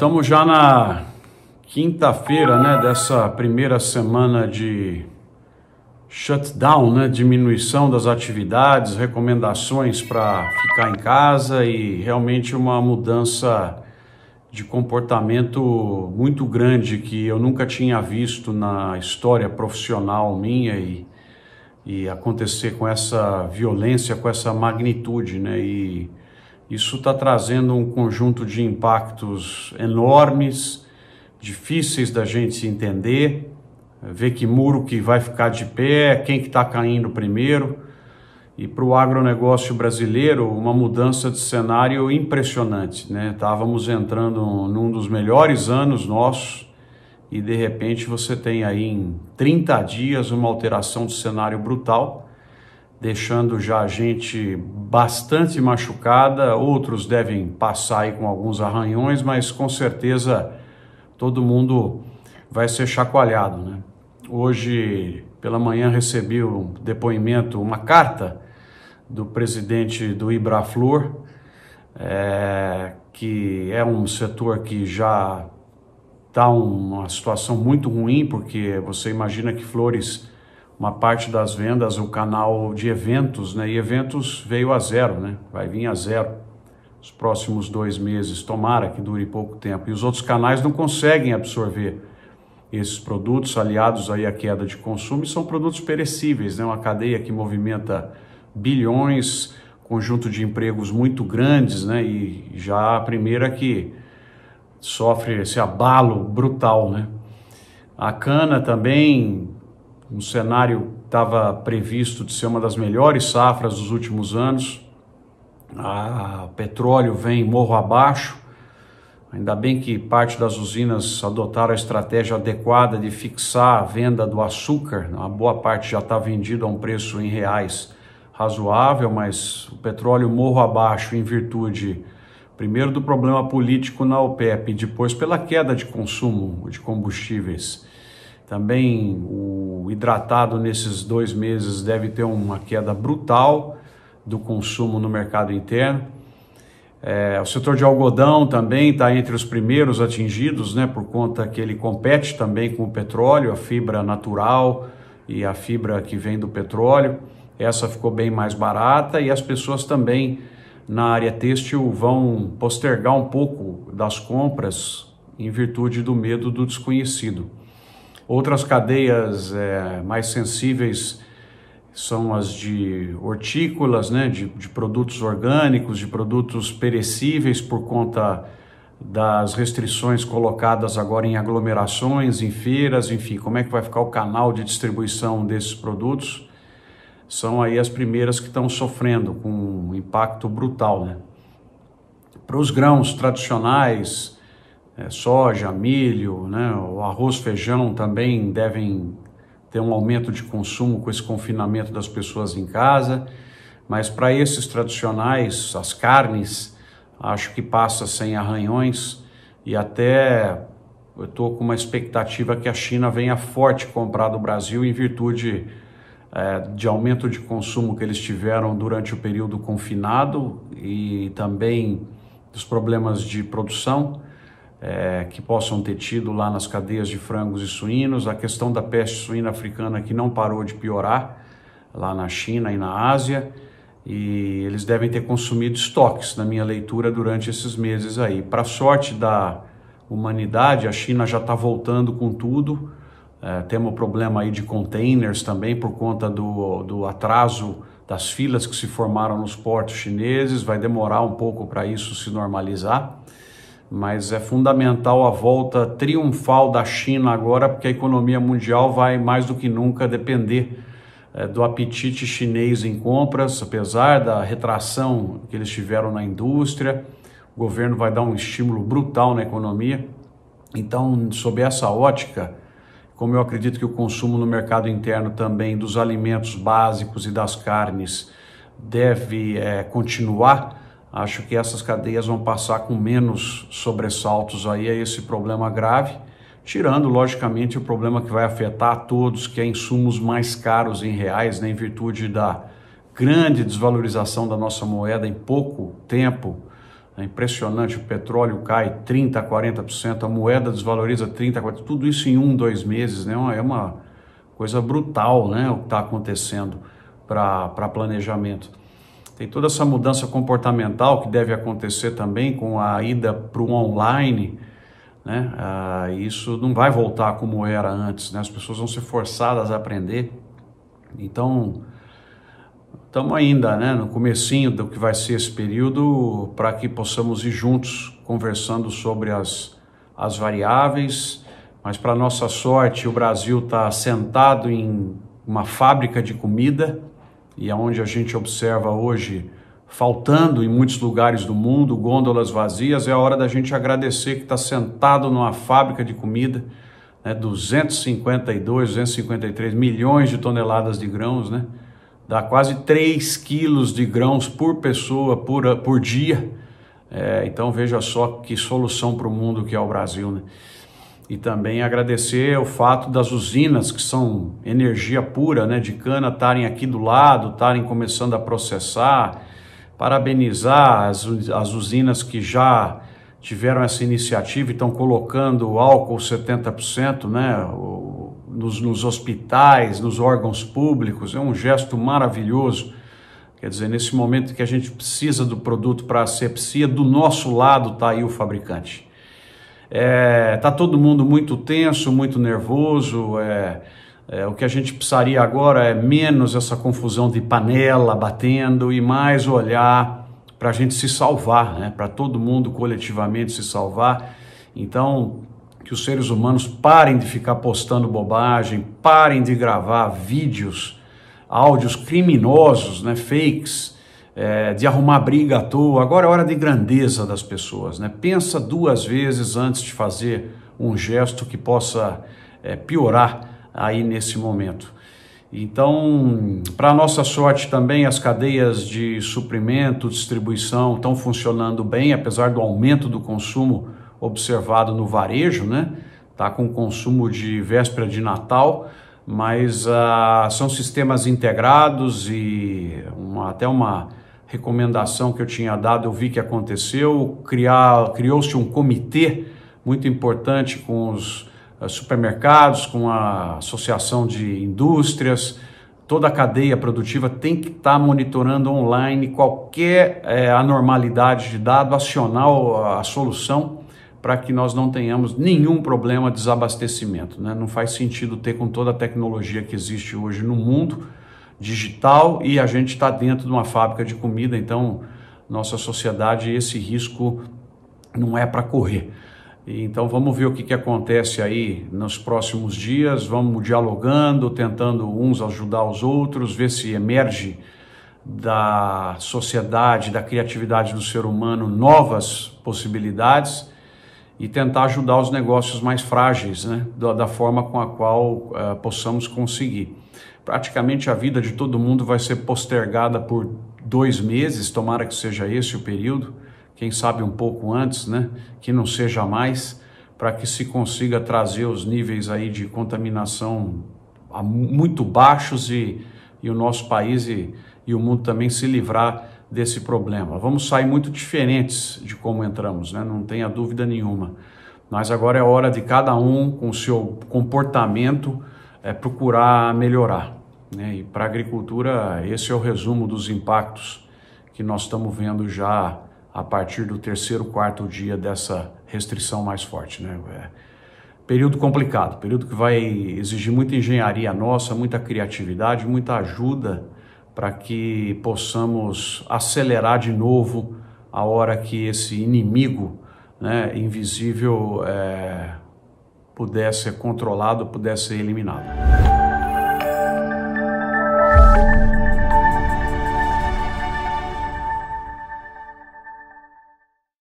estamos já na quinta-feira, né, dessa primeira semana de shutdown, né, diminuição das atividades, recomendações para ficar em casa e realmente uma mudança de comportamento muito grande que eu nunca tinha visto na história profissional minha e, e acontecer com essa violência, com essa magnitude, né, e isso está trazendo um conjunto de impactos enormes, difíceis da gente entender, ver que muro que vai ficar de pé, quem que está caindo primeiro. E para o agronegócio brasileiro, uma mudança de cenário impressionante. Né? Estávamos entrando num dos melhores anos nossos e de repente você tem aí em 30 dias uma alteração de cenário brutal deixando já a gente bastante machucada. Outros devem passar aí com alguns arranhões, mas com certeza todo mundo vai ser chacoalhado, né? Hoje pela manhã recebi um depoimento, uma carta do presidente do Ibraflor, é, que é um setor que já está uma situação muito ruim, porque você imagina que Flores uma parte das vendas, o canal de eventos, né? E eventos veio a zero, né? Vai vir a zero os próximos dois meses. Tomara que dure pouco tempo. E os outros canais não conseguem absorver esses produtos aliados aí à queda de consumo. E são produtos perecíveis, né? Uma cadeia que movimenta bilhões, conjunto de empregos muito grandes, né? E já a primeira que sofre esse abalo brutal, né? A cana também um cenário estava previsto de ser uma das melhores safras dos últimos anos. A petróleo vem morro abaixo. Ainda bem que parte das usinas adotaram a estratégia adequada de fixar a venda do açúcar. Uma boa parte já está vendida a um preço em reais razoável, mas o petróleo morro abaixo em virtude primeiro do problema político na OPEP, depois pela queda de consumo de combustíveis também o hidratado nesses dois meses deve ter uma queda brutal do consumo no mercado interno. É, o setor de algodão também está entre os primeiros atingidos, né, por conta que ele compete também com o petróleo, a fibra natural e a fibra que vem do petróleo. Essa ficou bem mais barata e as pessoas também na área têxtil vão postergar um pouco das compras em virtude do medo do desconhecido. Outras cadeias é, mais sensíveis são as de hortícolas, né, de, de, produtos orgânicos, de produtos perecíveis por conta das restrições colocadas agora em aglomerações, em feiras, enfim, como é que vai ficar o canal de distribuição desses produtos? São aí as primeiras que estão sofrendo com um impacto brutal, né? Para os grãos tradicionais, é, soja, milho, né? o arroz, feijão também devem ter um aumento de consumo com esse confinamento das pessoas em casa, mas para esses tradicionais, as carnes, acho que passa sem arranhões e até eu estou com uma expectativa que a China venha forte comprar do Brasil em virtude é, de aumento de consumo que eles tiveram durante o período confinado e também dos problemas de produção é, que possam ter tido lá nas cadeias de frangos e suínos, a questão da peste suína africana que não parou de piorar lá na China e na Ásia, e eles devem ter consumido estoques, na minha leitura, durante esses meses aí. Para sorte da humanidade, a China já está voltando com tudo. É, temos um problema aí de containers também por conta do, do atraso das filas que se formaram nos portos chineses. Vai demorar um pouco para isso se normalizar mas é fundamental a volta triunfal da China agora, porque a economia mundial vai mais do que nunca depender é, do apetite chinês em compras, apesar da retração que eles tiveram na indústria. O governo vai dar um estímulo brutal na economia. Então, sob essa ótica, como eu acredito que o consumo no mercado interno também dos alimentos básicos e das carnes deve é, continuar Acho que essas cadeias vão passar com menos sobressaltos aí a esse problema grave, tirando, logicamente, o problema que vai afetar a todos, que é insumos mais caros em reais, né, em virtude da grande desvalorização da nossa moeda em pouco tempo. É impressionante, o petróleo cai 30%, 40%, a moeda desvaloriza 30%, 40%, tudo isso em um, dois meses, né? É uma coisa brutal né? o que está acontecendo para planejamento. Tem toda essa mudança comportamental que deve acontecer também com a ida para o online, né? Ah, isso não vai voltar como era antes, né? As pessoas vão ser forçadas a aprender. Então, estamos ainda, né, no comecinho do que vai ser esse período para que possamos ir juntos conversando sobre as, as variáveis, mas para nossa sorte o Brasil está sentado em uma fábrica de comida, e aonde é a gente observa hoje faltando em muitos lugares do mundo, gôndolas vazias, é a hora da gente agradecer que está sentado numa fábrica de comida, né, 252, 253 milhões de toneladas de grãos, né? Dá quase 3 quilos de grãos por pessoa, por, por dia. É, então veja só que solução para o mundo que é o Brasil, né? e também agradecer o fato das usinas, que são energia pura, né, de cana, estarem aqui do lado, estarem começando a processar. Parabenizar as, as usinas que já tiveram essa iniciativa e estão colocando álcool 70%, né, nos, nos hospitais, nos órgãos públicos. É um gesto maravilhoso. Quer dizer, nesse momento que a gente precisa do produto para a asepsia, do nosso lado está aí o fabricante. É, tá todo mundo muito tenso, muito nervoso. É, é, o que a gente precisaria agora é menos essa confusão de panela batendo e mais olhar para a gente se salvar, né? para todo mundo coletivamente se salvar. Então, que os seres humanos parem de ficar postando bobagem, parem de gravar vídeos, áudios criminosos, né? fakes é, de arrumar briga à toa. Agora é hora de grandeza das pessoas, né? Pensa duas vezes antes de fazer um gesto que possa é, piorar aí nesse momento. Então, para nossa sorte também, as cadeias de suprimento, distribuição estão funcionando bem, apesar do aumento do consumo observado no varejo, né? Tá com consumo de véspera de Natal, mas ah, são sistemas integrados e uma, até uma recomendação que eu tinha dado, eu vi que aconteceu, criar, criou-se um comitê muito importante com os eh, supermercados, com a associação de indústrias, toda a cadeia produtiva tem que estar tá monitorando online qualquer é, anormalidade de dado, acionar a solução para que nós não tenhamos nenhum problema de desabastecimento. Né? Não faz sentido ter com toda a tecnologia que existe hoje no mundo, digital e a gente está dentro de uma fábrica de comida, então nossa sociedade esse risco não é para correr. Então vamos ver o que, que acontece aí nos próximos dias, vamos dialogando, tentando uns ajudar os outros, ver se emerge da sociedade, da criatividade do ser humano novas possibilidades e tentar ajudar os negócios mais frágeis, né? da, da forma com a qual uh, possamos conseguir. Praticamente a vida de todo mundo vai ser postergada por dois meses, tomara que seja esse o período, quem sabe um pouco antes, né? que não seja mais, para que se consiga trazer os níveis aí de contaminação muito baixos e, e o nosso país e, e o mundo também se livrar desse problema. Vamos sair muito diferentes de como entramos, né? não tenha dúvida nenhuma. Mas agora é hora de cada um, com o seu comportamento, é, procurar melhorar. Né? E para a agricultura, esse é o resumo dos impactos que nós estamos vendo já a partir do terceiro, quarto dia dessa restrição mais forte. Né? É período complicado, período que vai exigir muita engenharia nossa, muita criatividade, muita ajuda para que possamos acelerar de novo a hora que esse inimigo né, invisível é, pudesse ser controlado, pudesse ser eliminado.